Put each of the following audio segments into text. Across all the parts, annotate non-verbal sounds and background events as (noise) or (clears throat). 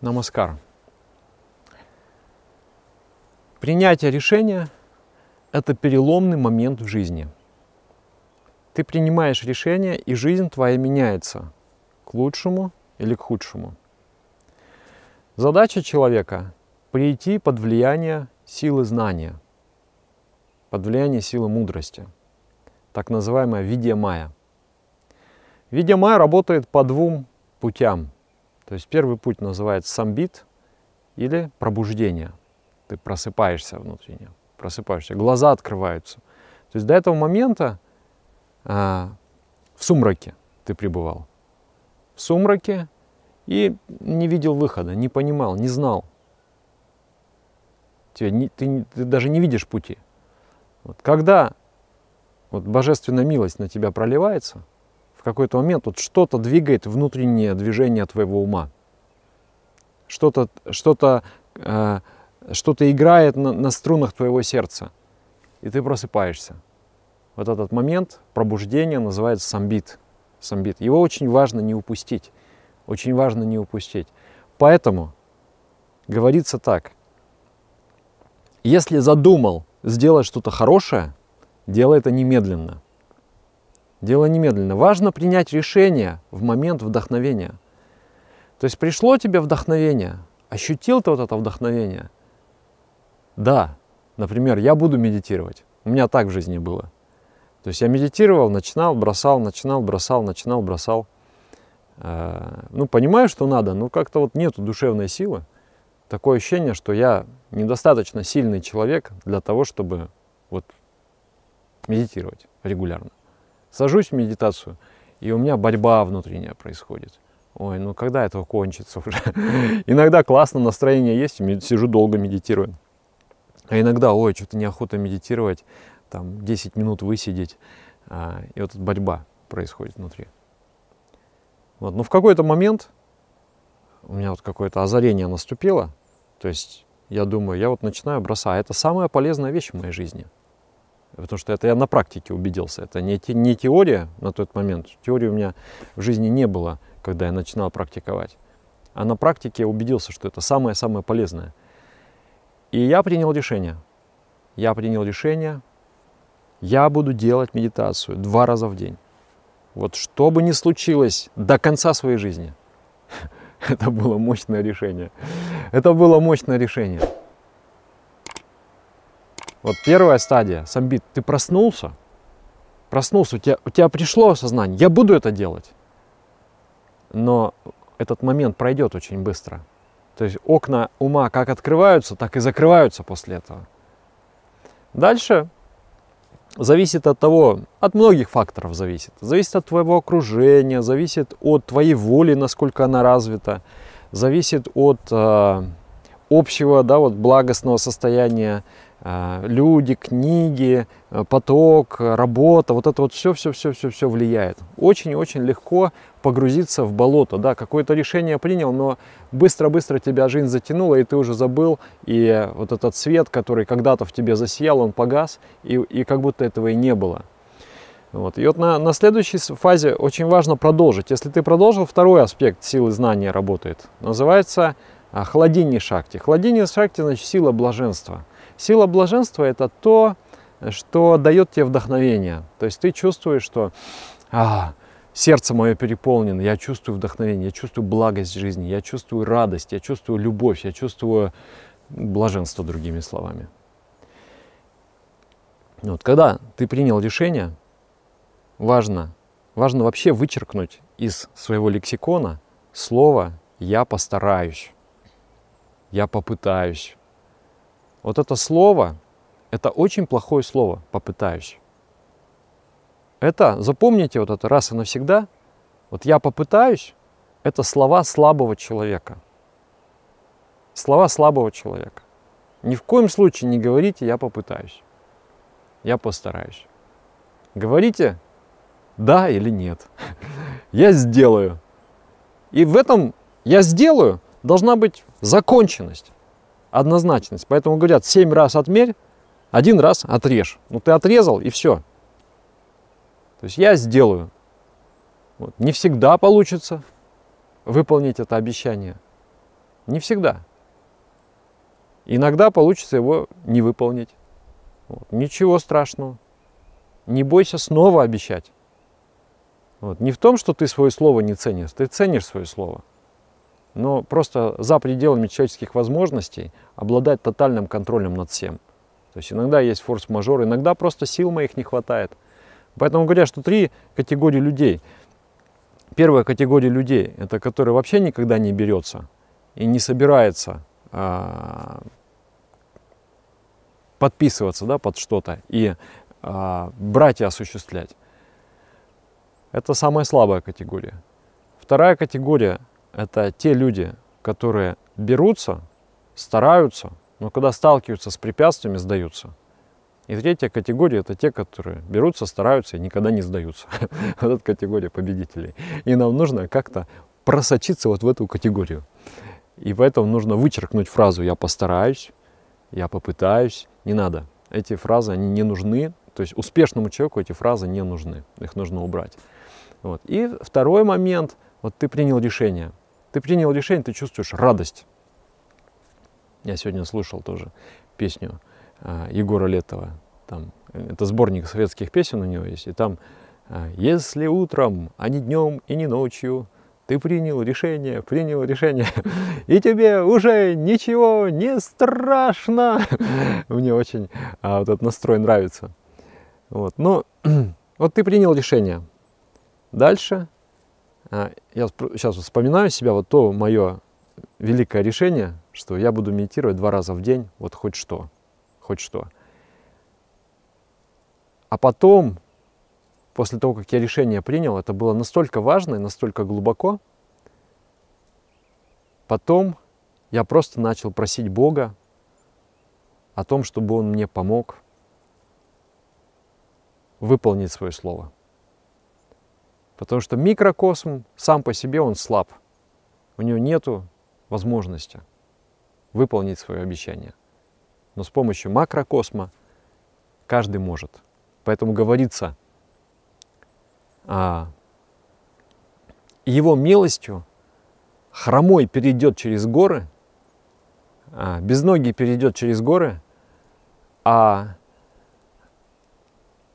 Намаскар. Принятие решения – это переломный момент в жизни. Ты принимаешь решение, и жизнь твоя меняется к лучшему или к худшему. Задача человека – прийти под влияние силы знания, под влияние силы мудрости, так называемая видя мая. Видя мая работает по двум путям – то есть первый путь называется самбит или пробуждение. Ты просыпаешься внутренне, просыпаешься, глаза открываются. То есть до этого момента а, в сумраке ты пребывал. В сумраке и не видел выхода, не понимал, не знал. Тебе, не, ты, ты даже не видишь пути. Вот когда вот божественная милость на тебя проливается – в какой-то момент вот что-то двигает внутреннее движение твоего ума. Что-то что -то, э, что -то играет на, на струнах твоего сердца. И ты просыпаешься. Вот этот момент пробуждения называется самбит. самбит. Его очень важно не упустить. Очень важно не упустить. Поэтому говорится так. Если задумал сделать что-то хорошее, делай это немедленно – Дело немедленно. Важно принять решение в момент вдохновения. То есть пришло тебе вдохновение, ощутил ты вот это вдохновение. Да, например, я буду медитировать. У меня так в жизни было. То есть я медитировал, начинал, бросал, начинал, бросал, начинал, бросал. Э, ну, понимаю, что надо, но как-то вот нету душевной силы. Такое ощущение, что я недостаточно сильный человек для того, чтобы вот медитировать регулярно. Сажусь в медитацию, и у меня борьба внутренняя происходит. Ой, ну когда это кончится (laughs) уже? иногда классно, настроение есть, сижу долго медитирую. А иногда, ой, что-то неохота медитировать, там 10 минут высидеть. А, и вот эта борьба происходит внутри. Вот. Но в какой-то момент у меня вот какое-то озарение наступило. То есть я думаю, я вот начинаю бросать. А это самая полезная вещь в моей жизни – Потому что это я на практике убедился. Это не, те, не теория на тот момент. Теории у меня в жизни не было, когда я начинал практиковать. А на практике я убедился, что это самое-самое полезное. И я принял решение. Я принял решение, я буду делать медитацию два раза в день. Вот что бы ни случилось до конца своей жизни. (laughs) Это было мощное решение. Это было мощное решение. Вот первая стадия, самбит, ты проснулся, проснулся, у тебя, у тебя пришло осознание, я буду это делать. Но этот момент пройдет очень быстро. То есть окна ума как открываются, так и закрываются после этого. Дальше зависит от того, от многих факторов зависит. Зависит от твоего окружения, зависит от твоей воли, насколько она развита, зависит от э, общего, да, вот благостного состояния а, люди, книги, э, поток, работа, вот это вот все-все-все-все-все влияет. Очень-очень легко погрузиться в болото, да, какое-то решение принял, но быстро-быстро тебя жизнь затянула, и ты уже забыл, и вот этот свет, который когда-то в тебе засиял, он погас, и, и как будто этого и не было. Вот. И вот на, на следующей фазе очень важно продолжить. Если ты продолжил, второй аспект силы знания работает. Называется холодение шакти. Холодение шакти значит сила блаженства – Сила блаженства – это то, что дает тебе вдохновение. То есть ты чувствуешь, что а, сердце мое переполнено, я чувствую вдохновение, я чувствую благость жизни, я чувствую радость, я чувствую любовь, я чувствую блаженство, другими словами. Ну вот, когда ты принял решение, важно, важно вообще вычеркнуть из своего лексикона слово «я постараюсь», «я попытаюсь», вот это слово, это очень плохое слово, попытаюсь. Это, запомните вот это раз и навсегда, вот я попытаюсь, это слова слабого человека. Слова слабого человека. Ни в коем случае не говорите «я попытаюсь», «я постараюсь». Говорите «да» или «нет», (laughs) «я сделаю». И в этом «я сделаю» должна быть законченность однозначность. Поэтому говорят, 7 раз отмерь, один раз отрежь. Ну ты отрезал и все. То есть я сделаю. Вот. Не всегда получится выполнить это обещание. Не всегда. Иногда получится его не выполнить. Вот. Ничего страшного. Не бойся снова обещать. Вот. Не в том, что ты свое слово не ценишь, ты ценишь свое слово но просто за пределами человеческих возможностей обладать тотальным контролем над всем. То есть иногда есть форс-мажор, иногда просто сил моих не хватает. Поэтому говорят, что три категории людей. Первая категория людей – это которые вообще никогда не берется и не собирается э, подписываться да, под что-то и э, брать и осуществлять. Это самая слабая категория. Вторая категория это те люди, которые берутся, стараются, но когда сталкиваются с препятствиями, сдаются. И третья категория – это те, которые берутся, стараются и никогда не сдаются. (laughs) Вот эта категория победителей. И нам нужно как-то просочиться вот в эту категорию. И поэтому нужно вычеркнуть фразу «я постараюсь», «я попытаюсь». Не надо. Эти фразы, они не нужны. То есть успешному человеку эти фразы не нужны. Их нужно убрать. Вот. И второй момент – вот ты принял решение. Ты принял решение, ты чувствуешь радость. Я сегодня слушал тоже песню а, Егора Летова. Там, э, это сборник советских песен у него есть. И там а, «Если утром, а не днем и не ночью, ты принял решение, принял решение, (laughs) и тебе уже ничего не страшно». (laughs) Мне очень а, вот этот настрой нравится. Вот. Но ну, (clears throat) вот ты принял решение. Дальше а, я сейчас вспоминаю себя, вот то мое великое решение, что я буду медитировать два раза в день, вот хоть что, хоть что. А потом, после того, как я решение принял, это было настолько важно и настолько глубоко, потом я просто начал просить Бога о том, чтобы Он мне помог выполнить свое слово. Потому что микрокосм сам по себе он слаб. У него нет возможности выполнить свое обещание. Но с помощью макрокосма каждый может. Поэтому говорится, а, его милостью хромой перейдет через горы, а, ноги перейдет через горы, а,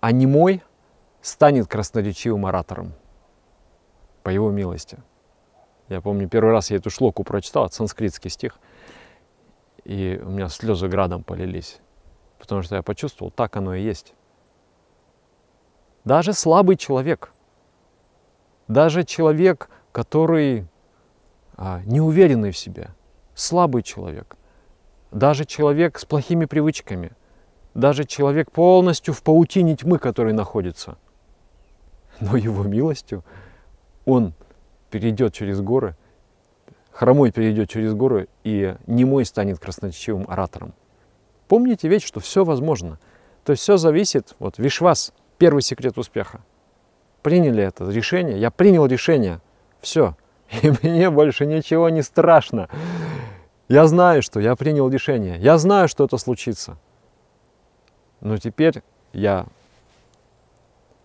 а немой станет красноречивым оратором по его милости. Я помню, первый раз я эту шлоку прочитал, это санскритский стих, и у меня слезы градом полились, потому что я почувствовал, так оно и есть. Даже слабый человек, даже человек, который а, неуверенный в себе, слабый человек, даже человек с плохими привычками, даже человек полностью в паутине тьмы, который находится, но его милостью он перейдет через горы, хромой перейдет через горы, и немой станет красноречивым оратором. Помните ведь, что все возможно. То есть все зависит, вот вишвас, первый секрет успеха. Приняли это решение, я принял решение, все, (laughs) и мне больше ничего не страшно. Я знаю, что я принял решение, я знаю, что это случится. Но теперь я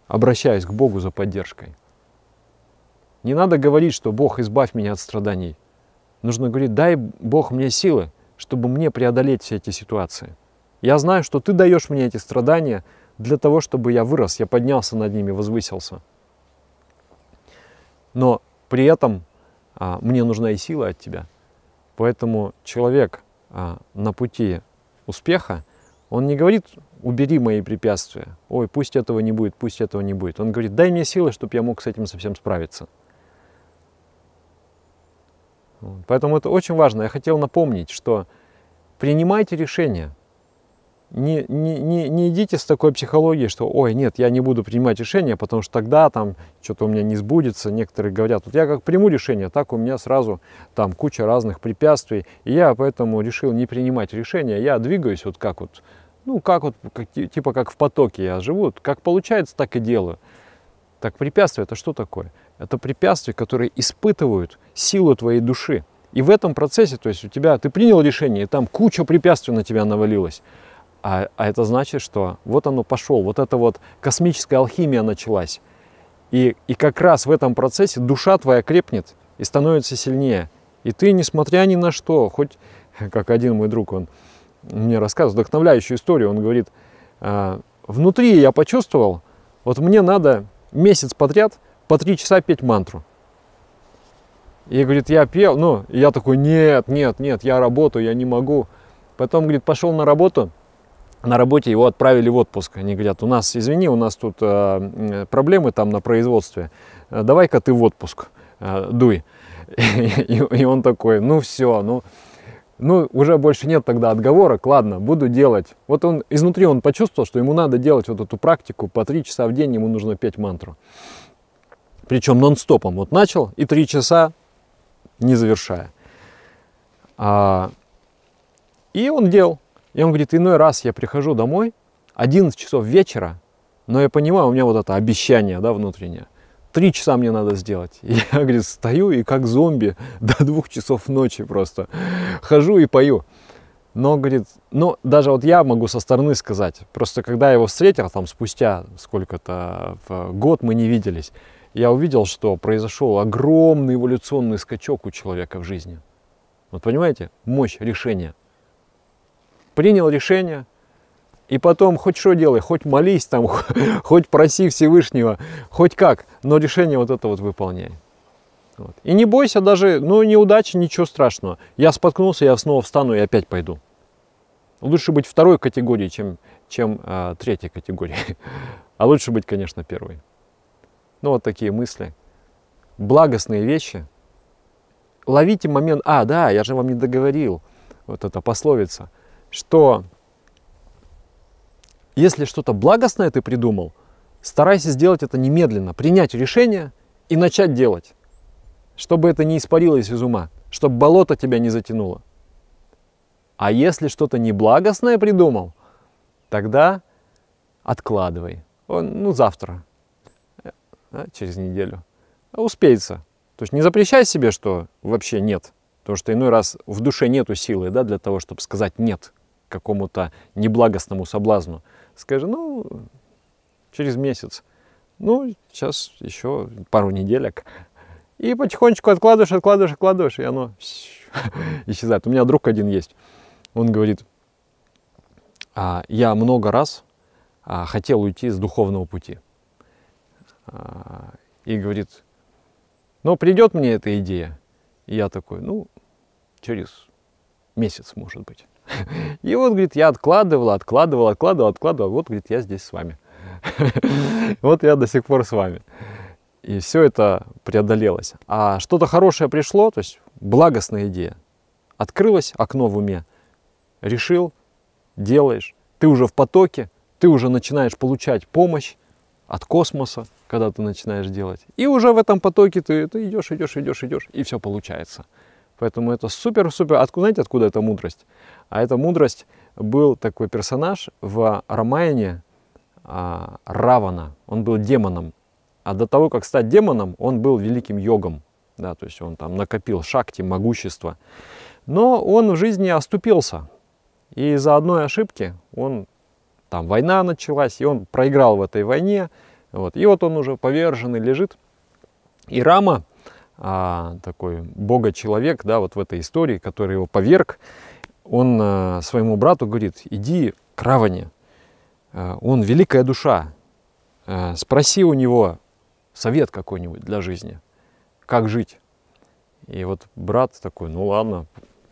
обращаюсь к Богу за поддержкой. Не надо говорить, что «Бог, избавь меня от страданий». Нужно говорить «Дай Бог мне силы, чтобы мне преодолеть все эти ситуации». Я знаю, что ты даешь мне эти страдания для того, чтобы я вырос, я поднялся над ними, возвысился. Но при этом а, мне нужна и сила от тебя. Поэтому человек а, на пути успеха, он не говорит, убери мои препятствия, ой, пусть этого не будет, пусть этого не будет. Он говорит, дай мне силы, чтобы я мог с этим совсем справиться. Поэтому это очень важно. Я хотел напомнить, что принимайте решения. Не, не, не, не идите с такой психологией, что ой, нет, я не буду принимать решения, потому что тогда там что-то у меня не сбудется. Некоторые говорят, вот я как приму решение, так у меня сразу там куча разных препятствий. И я поэтому решил не принимать решения. Я двигаюсь вот как вот, ну как вот, как, типа как в потоке я живу. Как получается, так и делаю. Так препятствие это что такое? это препятствия, которые испытывают силу твоей души. И в этом процессе, то есть у тебя, ты принял решение, и там куча препятствий на тебя навалилась. А, а это значит, что вот оно пошел, вот эта вот космическая алхимия началась. И, и как раз в этом процессе душа твоя крепнет и становится сильнее. И ты, несмотря ни на что, хоть, (laughs) как один мой друг, он мне рассказывает вдохновляющую историю, он говорит, «А, внутри я почувствовал, вот мне надо месяц подряд – по три часа петь мантру. И говорит, я пел, ну, и я такой, нет, нет, нет, я работаю, я не могу. Потом, говорит, пошел на работу, на работе его отправили в отпуск. Они говорят, у нас, извини, у нас тут э, проблемы там на производстве, э, давай-ка ты в отпуск, э, дуй. (laughs) И, и он такой, ну все, ну, ну уже больше нет тогда отговорок, ладно, буду делать. Вот он изнутри он почувствовал, что ему надо делать вот эту практику, по три часа в день ему нужно петь мантру. Причем нон-стопом. Вот начал и три часа не завершая. А, и он делал. И он говорит, иной раз я прихожу домой, 11 часов вечера, но я понимаю, у меня вот это обещание да, внутреннее. Три часа мне надо сделать. И (laughs) я, говорит, стою и как зомби (laughs) до двух часов ночи просто хожу и пою. Но, говорит, ну, даже вот я могу со стороны сказать, просто когда я его встретил, там, спустя сколько-то э, год мы не виделись, я увидел, что произошел огромный эволюционный скачок у человека в жизни. Вот понимаете, мощь решения. Принял решение, и потом хоть что делай, хоть молись там, (laughs) хоть проси Всевышнего, хоть как, но решение вот это вот выполняй. Вот. И не бойся даже, ну, неудачи, ничего страшного. Я споткнулся, я снова встану и опять пойду. Лучше быть второй категории, чем, чем э, третьей категории. (laughs) А лучше быть, конечно, первой. Ну, вот такие мысли. Благостные вещи. Ловите момент, а, да, я же вам не договорил, вот эта пословица, что если что-то благостное ты придумал, старайся сделать это немедленно, принять решение и начать делать, чтобы это не испарилось из ума, чтобы болото тебя не затянуло. А если что-то неблагостное придумал, тогда откладывай. ну, завтра, да, через неделю. А успеется. То есть не запрещай себе, что вообще нет. Потому что иной раз в душе нету силы да, для того, чтобы сказать нет какому-то неблагостному соблазну. Скажи, ну, через месяц. Ну, сейчас еще пару неделек. И потихонечку откладываешь, откладываешь, откладываешь, и оно (laughs) исчезает. У меня друг один есть. Он говорит, «А, я много раз а, хотел уйти с духовного пути и говорит, ну, придет мне эта идея. И я такой, ну, через месяц, может быть. (laughs) И вот, говорит, я откладывал, откладывал, откладывал, откладывал. Вот, говорит, я здесь с вами. (laughs) Вот я до сих пор с вами. И все это преодолелось. А что-то хорошее пришло, то есть благостная идея. Открылось окно в уме. Решил, делаешь. Ты уже в потоке, ты уже начинаешь получать помощь, от космоса, когда ты начинаешь делать. И уже в этом потоке ты, ты идешь, идешь, идешь, идешь, и все получается. Поэтому это супер-супер. Откуда, знаете, откуда эта мудрость? А эта мудрость был такой персонаж в Ромайне а, Равана. Он был демоном. А до того, как стать демоном, он был великим йогом. Да, то есть он там накопил шакти, могущество. Но он в жизни оступился. И из-за одной ошибки он там война началась, и он проиграл в этой войне. Вот. И вот он уже поверженный лежит. И Рама, а, такой бога-человек, да, вот в этой истории, который его поверг, он а, своему брату говорит, иди к Раване, а, он великая душа, а, спроси у него совет какой-нибудь для жизни, как жить. И вот брат такой, ну ладно,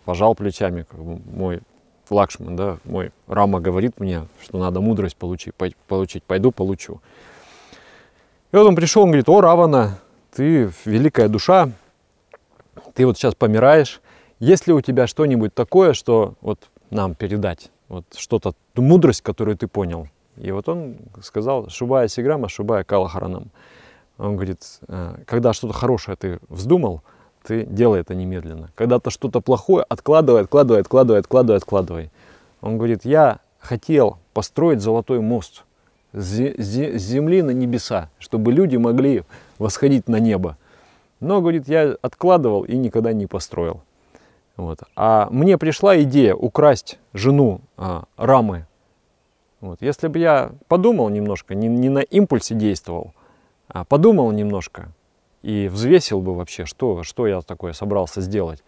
пожал плечами, как бы мой Лакшман, да, мой Рама говорит мне, что надо мудрость получить, получить. пойду получу. И вот он пришел, он говорит, о, Равана, ты великая душа, ты вот сейчас помираешь. Есть ли у тебя что-нибудь такое, что вот нам передать? Вот что-то, мудрость, которую ты понял. И вот он сказал, шубая сиграма, шубая калахаранам. Он говорит, «Э, когда что-то хорошее ты вздумал – ты делай это немедленно. Когда то что-то плохое, откладывай, откладывай, откладывай, откладывай, откладывай. Он говорит, я хотел построить золотой мост с земли на небеса, чтобы люди могли восходить на небо. Но, говорит, я откладывал и никогда не построил. Вот. А мне пришла идея украсть жену а, Рамы. Вот. Если бы я подумал немножко, не, не на импульсе действовал, а подумал немножко, и взвесил бы вообще, что, что я такое собрался сделать,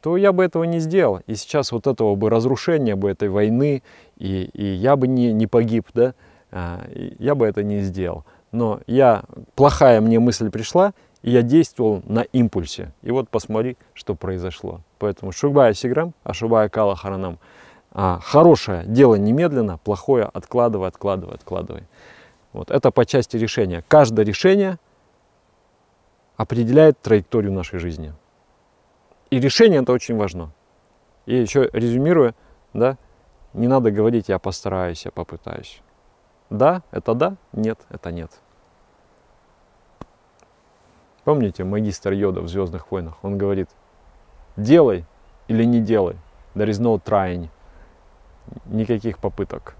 то я бы этого не сделал. И сейчас вот этого бы разрушения, бы этой войны, и, и я бы не, не погиб, да, а, я бы это не сделал. Но я, плохая мне мысль пришла, и я действовал на импульсе. И вот посмотри, что произошло. Поэтому шугбая сиграм, ашубая кала харанам. А, хорошее дело немедленно, плохое откладывай, откладывай, откладывай. Вот это по части решения. Каждое решение – определяет траекторию нашей жизни. И решение это очень важно. И еще резюмируя, да, не надо говорить «я постараюсь», «я попытаюсь». Да, это да, нет, это нет. Помните, магистр Йода в «Звездных войнах», он говорит «делай или не делай, there is no trying», никаких попыток –